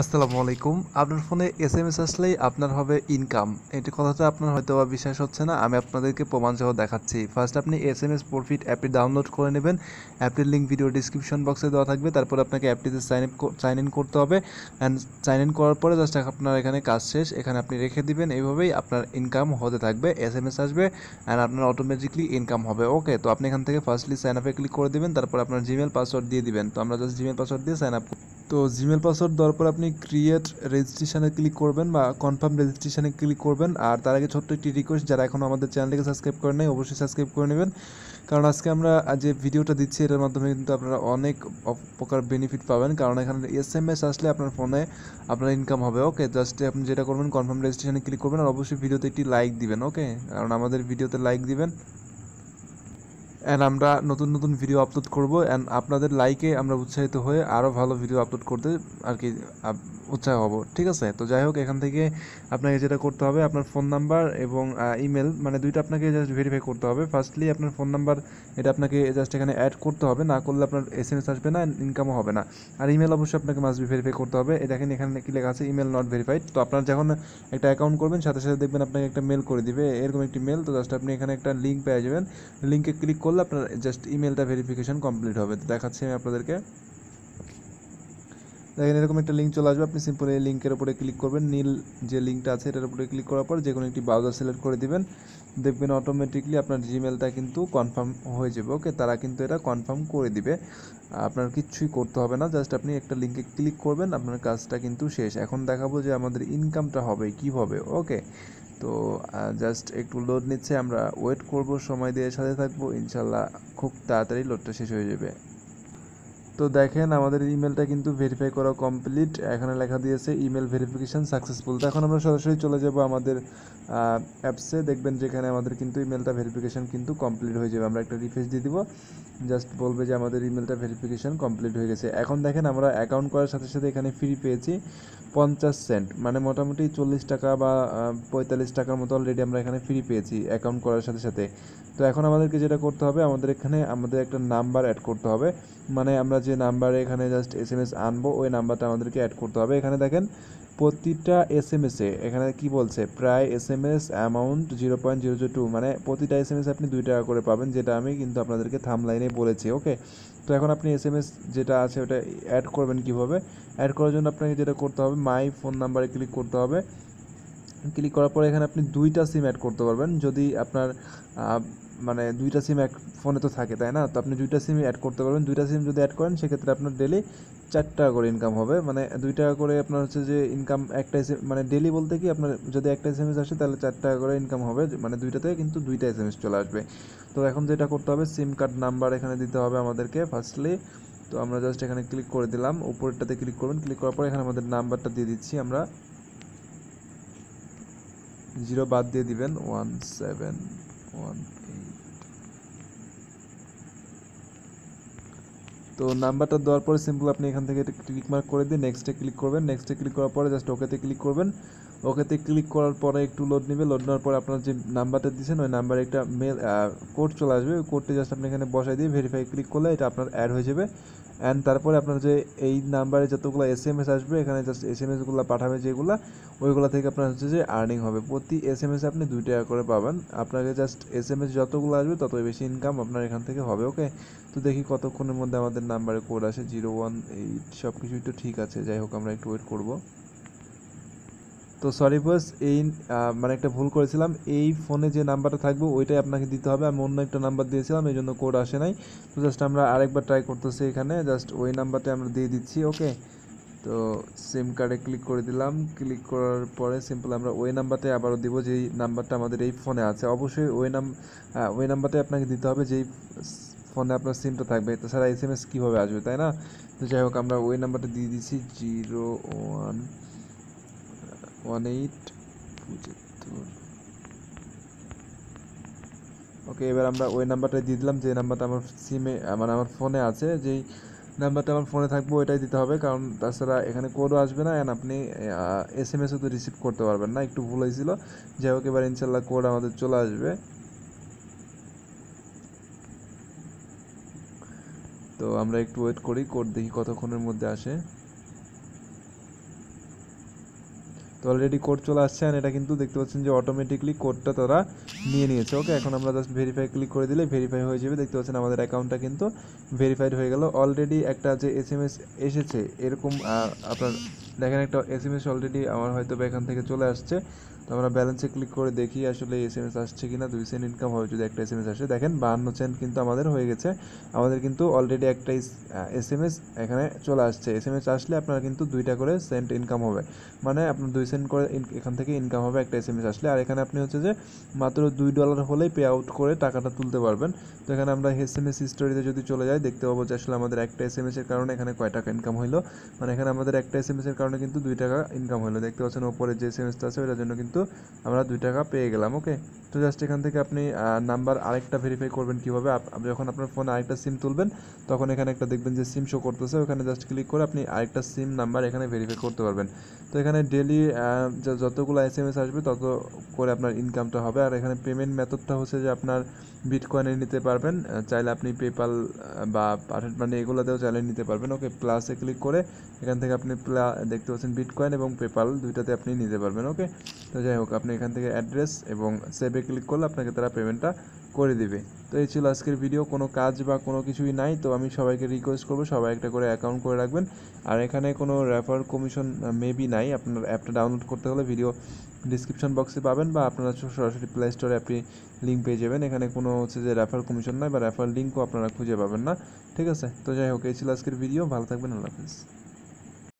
আসসালামু আলাইকুম আপনার ফোনে এস এম এস আসলেই আপনার হবে ইনকাম এটি কথাটা আপনার হয়তো বা বিশ্বাস হচ্ছে না আমি আপনাদেরকে প্রমাণ সহ দেখাচ্ছি ফার্স্ট আপনি এস এম এস প্রফিট অ্যাপটি ডাউনলোড করে নেবেন অ্যাপটির লিঙ্ক ভিডিও ডিসক্রিপশন বক্সে দেওয়া থাকবে তারপর আপনাকে অ্যাপটিতে সাইন ইন সাইন ইন করতে হবে অ্যান্ড সাইন ইন করার পরে জাস্ট আপনার এখানে কাজ শেষ এখানে আপনি রেখে দিবেন এইভাবেই আপনার ইনকাম হতে থাকবে এস এম এস আসবে অ্যান্ড আপনার অটোমেটিকলি ইনকাম হবে ওকে তো আপনি এখান থেকে ফার্স্টলি সাইন আপে ক্লিক করে দেবেন তারপর আপনার জিমেল পাসওয়ার্ড দিয়ে দিবেন তো আমরা জাস্ট জিমেল পাসওয়ার্ড দিয়ে সাইন আপ তো জিমেল পাসওয়ার্ড দেওয়ার পর আপনি ক্রিয়েট রেজিস্ট্রেশনে ক্লিক করবেন বা কনফার্ম রেজিস্ট্রেশনে ক্লিক করবেন আর তার আগে ছোট্ট একটি রিকোয়েস্ট যারা এখনও আমাদের চ্যানেলটিকে সাবস্ক্রাইব করে নেয় অবশ্যই সাবস্ক্রাইব করে নেবেন কারণ আজকে আমরা যে ভিডিওটা দিচ্ছি এটার মাধ্যমে কিন্তু আপনারা অনেক প্রকার বেনিফিট পাবেন কারণ এখানে এস এম এস আসলে আপনার ফোনে আপনার ইনকাম হবে ওকে জাস্ট আপনি যেটা করবেন কনফার্ম রেজিস্ট্রেশনে ক্লিক করবেন আর অবশ্যই ভিডিওতে একটি লাইক দিবেন ওকে কারণ আমাদের ভিডিওতে লাইক দিবেন অ্যান্ড আমরা নতুন নতুন ভিডিও আপলোড করব অ্যান্ড আপনাদের লাইকে আমরা উৎসাহিত হয়ে আরও ভালো ভিডিও আপলোড করতে আর কি উৎসাহ হব ঠিক আছে তো যাই হোক এখান থেকে আপনাকে যেটা করতে হবে আপনার ফোন নাম্বার এবং ইমেল মানে দুইটা আপনাকে জাস্ট ভেরিফাই করতে হবে ফার্স্টলি আপনার ফোন নাম্বার এটা আপনাকে জাস্ট এখানে অ্যাড করতে হবে না করলে আপনার এস এম এস আসবে না ইনকামও হবে না আর ইমেল অবশ্যই আপনাকে মাস্ট ভেরিফাই করতে হবে দেখেন এখানে কি লেখা আছে ইমেল নট ভেরিফাইড তো আপনার যখন একটা অ্যাকাউন্ট করবেন সাথে সাথে দেখবেন আপনাকে একটা মেল করে দিবে এরকম একটি মেল তো জাস্ট আপনি এখানে একটা লিঙ্ক পেয়ে যাবেন লিঙ্কে ক্লিক করলে আপনার জাস্ট ইমেলটা ভেরিফিকেশন কমপ্লিট হবে তো দেখাচ্ছি আমি আপনাদেরকে দেখেন এরকম একটা লিঙ্ক চলে আসবে আপনি সিম্পল এই লিঙ্কের উপরে ক্লিক করবেন নীল যে লিঙ্কটা আছে এটার উপরে ক্লিক করার পর যে কোনো একটি ব্রাউজার সিলেক্ট করে দিবেন দেখবেন অটোমেটিকলি আপনার জিমেলটা কিন্তু কনফার্ম হয়ে যাবে ওকে তারা কিন্তু এটা কনফার্ম করে দিবে আপনার কিচ্ছুই করতে হবে না জাস্ট আপনি একটা লিঙ্কে ক্লিক করবেন আপনার কাজটা কিন্তু শেষ এখন দেখাবো যে আমাদের ইনকামটা হবে কীভাবে ওকে তো জাস্ট একটু লোড নিচ্ছে আমরা ওয়েট করব সময় দিয়ে সাথে থাকবো ইনশাল্লাহ খুব তাড়াতাড়ি লোডটা শেষ হয়ে যাবে তো দেখেন আমাদের ইমেলটা কিন্তু ভেরিফাই করা কমপ্লিট এখানে লেখা দিয়েছে ইমেল ভেরিফিকেশান সাকসেসফুল তো এখন আমরা সরাসরি চলে যাব আমাদের অ্যাপসে দেখবেন যেখানে আমাদের কিন্তু ইমেলটা ভেরিফিকেশান কিন্তু কমপ্লিট হয়ে যাবে আমরা একটা রিফ্রেশ দিয়ে দিব জাস্ট বলবে যে আমাদের ইমেলটা ভেরিফিকেশান কমপ্লিট হয়ে গেছে এখন দেখেন আমরা অ্যাকাউন্ট করার সাথে সাথে এখানে ফ্রি পেয়েছি পঞ্চাশ সেন্ট মানে মোটামুটি চল্লিশ টাকা বা পঁয়তাল্লিশ টাকার মতো অলরেডি আমরা এখানে ফ্রি পেয়েছি অ্যাকাউন্ট করার সাথে সাথে তো এখন আমাদেরকে যেটা করতে হবে আমাদের এখানে আমাদের একটা নাম্বার অ্যাড করতে হবে মানে আমরা যে নাম্বারে এখানে জাস্ট এস এম এস আনবো ওই নাম্বারটা আমাদেরকে অ্যাড করতে হবে এখানে দেখেন প্রতিটা এস এম এসে এখানে কি বলছে প্রায় S M S amount zero point zero zero two মানে প্রতিটা এস এম এস আপনি দুই টাকা করে পাবেন যেটা আমি কিন্তু আপনাদেরকে থামলাইনে বলেছি ওকে তো এখন আপনি এস এম এস যেটা আছে ওটা অ্যাড করবেন কীভাবে অ্যাড করার জন্য আপনাকে যেটা করতে হবে মাই ফোন নাম্বারে ক্লিক করতে হবে ক্লিক করার পরে এখানে আপনি দুইটা সিম অ্যাড করতে পারবেন যদি আপনার মানে দুইটা সিম এক ফোনে তো থাকে তাই না তো আপনি দুইটা সিম অ্যাড করতে পারবেন দুইটা সিম যদি অ্যাড করেন সেক্ষেত্রে আপনার ডেলি চার টাকা করে ইনকাম হবে মানে দুই টাকা করে আপনার হচ্ছে যে ইনকাম একটা এস মানে ডেলি বলতে কি আপনার যদি একটা এস এম এস আসে তাহলে চার টাকা করে ইনকাম হবে মানে দুইটাতে কিন্তু দুইটা এস এম এস চলে আসবে তো এখন যেটা করতে হবে সিম কার্ড নাম্বার এখানে দিতে হবে আমাদেরকে ফার্স্টলি তো আমরা জাস্ট এখানে ক্লিক করে দিলাম উপরেরটাতে ক্লিক করবেন ক্লিক করার পর এখানে আমাদের নাম্বারটা দিয়ে দিচ্ছি আমরা জিরো বাদ দিয়ে দিবেন ওয়ান সেভেন ওয়ান তো নাম্বারটা দেওয়ার পরে সিম্পল আপনি এখান থেকে ক্লিক মার্ক করে দিয়ে নেক্সটে ক্লিক করবেন নেক্সটে ক্লিক করার পরে জাস্ট ওকেতে ক্লিক করবেন ওকেতে ক্লিক করার পরে একটু লোড নেবে লোড নেওয়ার পরে আপনার যে নাম্বারটা দিয়েছেন ওই নাম্বারে একটা মেল কোড চলে আসবে ওই কোডটি জাস্ট আপনি এখানে বসাই দিয়ে ভেরিফাই ক্লিক করলে এটা আপনার অ্যাড হয়ে যাবে অ্যান্ড তারপরে আপনার যে এই নাম্বারে যতগুলো এস এম এস আসবে এখানে জাস্ট এস এম এসগুলো পাঠাবে যেগুলো ওইগুলো থেকে আপনার হচ্ছে যে আর্নিং হবে প্রতি এস এম এস আপনি দুই টাকা করে পাবেন আপনাকে জাস্ট এস এম এস যতগুলো আসবে ততই বেশি ইনকাম আপনার এখান থেকে হবে ওকে তো দেখি কতক্ষণের মধ্যে আমাদের নাম্বারে কোড আসে জিরো ওয়ান এইট সব কিছুই তো ঠিক আছে যাই হোক আমরা একটু ওয়েট করবো তো সরি বস এই মানে একটা ভুল করেছিলাম এই ফোনে যে নাম্বারটা থাকবে ওইটাই আপনাকে দিতে হবে আমি অন্য একটা নাম্বার দিয়েছিলাম এই জন্য কোড আসে নাই তো জাস্ট আমরা আরেকবার ট্রাই করতেছি এখানে জাস্ট ওই নাম্বারটা আমরা দিয়ে দিচ্ছি ওকে তো সিম কার্ডে ক্লিক করে দিলাম ক্লিক করার পরে সিম্পল আমরা ওই নাম্বারটাই আবারও দিব যেই নাম্বারটা আমাদের এই ফোনে আছে অবশ্যই ওই নাম ওই নাম্বারটাই আপনাকে দিতে হবে যেই ফোনে আপনার সিমটা থাকবে তাছাড়া এস এম এস কীভাবে আসবে তাই না তো যাই হোক আমরা ওই নাম্বারটা দিয়ে দিচ্ছি জিরো ওয়ান ওয়ান এইট পঁচাত্তর ওকে এবার আমরা ওই নাম্বারটা দিয়ে দিলাম যে নাম্বারটা আমার সিমে মানে আমার ফোনে আছে যেই নাম্বারটা আমার ফোনে থাকবো ওইটাই দিতে হবে কারণ তাছাড়া এখানে কোডও আসবে না অ্যান্ড আপনি এস এম এসও তো রিসিভ করতে পারবেন না একটু ভুল হয়েছিল যাই হোক এবার ইনশাল্লাহ কোড আমাদের চলে আসবে তো আমরা একটু ওয়েট করি কোড দেখি কতক্ষণের মধ্যে আসে তো অলরেডি কোড চলে আসছে আর এটা কিন্তু দেখতে পাচ্ছেন যে অটোমেটিকলি কোডটা তারা নিয়ে নিয়েছে ওকে এখন আমরা জাস্ট ভেরিফাই ক্লিক করে দিলে ভেরিফাই হয়ে যাবে দেখতে পাচ্ছেন আমাদের অ্যাকাউন্টটা কিন্তু ভেরিফাইড হয়ে গেল অলরেডি একটা যে এস এম এস এসেছে এরকম আপনার দেখেন একটা এস এম এস অলরেডি আমার হয়তো এখান থেকে চলে আসছে তো আমরা ব্যালেন্সে ক্লিক করে দেখি আসলে এস এম এস আসছে কিনা দুই সেন্ট ইনকাম হবে যদি একটা এস এম এস আসে দেখেন বাহান্ন সেন্ট কিন্তু আমাদের হয়ে গেছে আমাদের কিন্তু অলরেডি একটা এস এম এস এখানে চলে আসছে এস এম এস আসলে আপনার কিন্তু দুইটা করে সেন্ট ইনকাম হবে মানে আপনার দুই সেন্ট করে এখান থেকে ইনকাম হবে একটা এস এম এস আসলে আর এখানে আপনি হচ্ছে যে মাত্র দুই ডলার হলেই পে আউট করে টাকাটা তুলতে পারবেন তো এখানে আমরা এস এম এস হিস্টোরিতে যদি চলে যাই দেখতে পাবো যে আসলে আমাদের একটা এস এম এসের কারণে এখানে কয় টাকা ইনকাম হইলো মানে এখানে আমাদের একটা এস এম এসের কারণে কারণে কিন্তু দুই টাকা ইনকাম হলো দেখতে পাচ্ছেন ওপরে যে সেমেস্টার আছে ওটার জন্য কিন্তু আমরা দুই টাকা পেয়ে গেলাম ওকে তো জাস্ট এখান থেকে আপনি নাম্বার আরেকটা ভেরিফাই করবেন কীভাবে যখন আপনার ফোনে আরেকটা সিম তুলবেন তখন এখানে একটা দেখবেন যে সিম শো করতেছে ওখানে জাস্ট ক্লিক করে আপনি আরেকটা সিম নাম্বার এখানে ভেরিফাই করতে পারবেন তো এখানে ডেলি যতগুলো এস এম এস আসবে তত করে আপনার ইনকামটা হবে আর এখানে পেমেন্ট মেথডটা হচ্ছে যে আপনার বিটকয়েনে নিতে পারবেন চাইলে আপনি পেপাল বা মানে এগুলোতেও চাইলে নিতে পারবেন ওকে প্লাসে ক্লিক করে এখান থেকে আপনি প্লা দেখতে পাচ্ছেন বিটকয়েন এবং পেপাল দুইটাতে আপনি নিতে পারবেন ওকে তো যাই হোক আপনি এখান থেকে অ্যাড্রেস এবং সেভে ক্লিক করলে আপনাকে তারা পেমেন্টটা করে দেবে তো এই ছিল আজকের ভিডিও কোনো কাজ বা কোনো কিছুই নাই তো আমি সবাইকে রিকোয়েস্ট করবো সবাই একটা করে অ্যাকাউন্ট করে রাখবেন আর এখানে কোনো রেফার কমিশন মেবি নাই আপনার অ্যাপটা ডাউনলোড করতে হলে ভিডিও ডিসক্রিপশন বক্সে পাবেন বা আপনারা সরাসরি প্লে স্টোরে আপনি লিঙ্ক পেয়ে যাবেন এখানে কোনো হচ্ছে যে রেফার কমিশন নাই বা রেফার লিঙ্কও আপনারা খুঁজে পাবেন না ঠিক আছে তো যাই হোক এই ছিল আজকের ভিডিও ভালো থাকবেন আল্লাহ হাফিজ